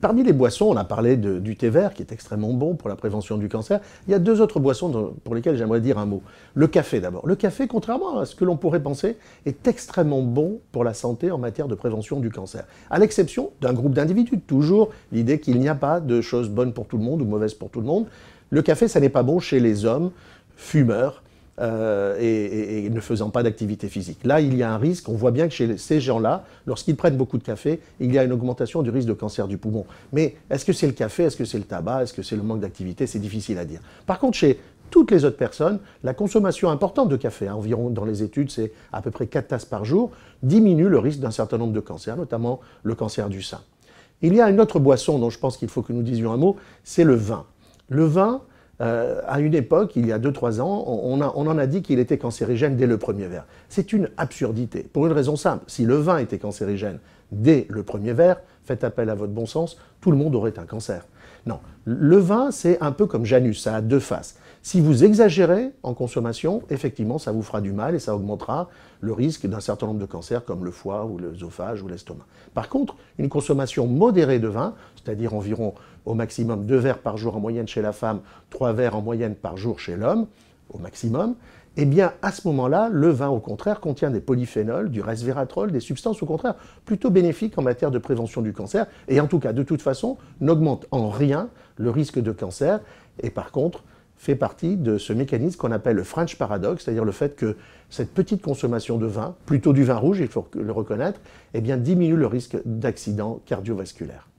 Parmi les boissons, on a parlé du thé vert qui est extrêmement bon pour la prévention du cancer. Il y a deux autres boissons pour lesquelles j'aimerais dire un mot. Le café d'abord. Le café, contrairement à ce que l'on pourrait penser, est extrêmement bon pour la santé en matière de prévention du cancer. À l'exception d'un groupe d'individus, toujours l'idée qu'il n'y a pas de choses bonnes pour tout le monde ou mauvaises pour tout le monde. Le café, ça n'est pas bon chez les hommes fumeurs euh, et, ne faisant pas d'activité physique. Là, il y a un risque. On voit bien que chez ces gens-là, lorsqu'ils prennent beaucoup de café, il y a une augmentation du risque de cancer du poumon. Mais est-ce que c'est le café Est-ce que c'est le tabac Est-ce que c'est le manque d'activité C'est difficile à dire. Par contre, chez toutes les autres personnes, la consommation importante de café, hein, environ dans les études, c'est à peu près 4 tasses par jour, diminue le risque d'un certain nombre de cancers, notamment le cancer du sein. Il y a une autre boisson dont je pense qu'il faut que nous disions un mot, c'est le vin. Le vin, euh, à une époque, il y a 2-3 ans, on, en a dit qu'il était cancérigène dès le premier verre. C'est une absurdité, pour une raison simple. Si le vin était cancérigène dès le premier verre, faites appel à votre bon sens, tout le monde aurait un cancer. Non, le vin, c'est un peu comme Janus, ça a deux faces. Si vous exagérez en consommation, effectivement, ça vous fera du mal et ça augmentera le risque d'un certain nombre de cancers comme le foie ou l'œsophage ou l'estomac. Par contre, une consommation modérée de vin, c'est-à-dire environ au maximum deux verres par jour en moyenne chez la femme, trois verres en moyenne par jour chez l'homme, au maximum, eh bien à ce moment-là, le vin au contraire contient des polyphénols, du resveratrol, des substances au contraire plutôt bénéfiques en matière de prévention du cancer, et en tout cas de toute façon n'augmente en rien le risque de cancer, et par contre fait partie de ce mécanisme qu'on appelle le French paradoxe, c'est-à-dire le fait que cette petite consommation de vin, plutôt du vin rouge, il faut le reconnaître, eh bien diminue le risque d'accident cardiovasculaire.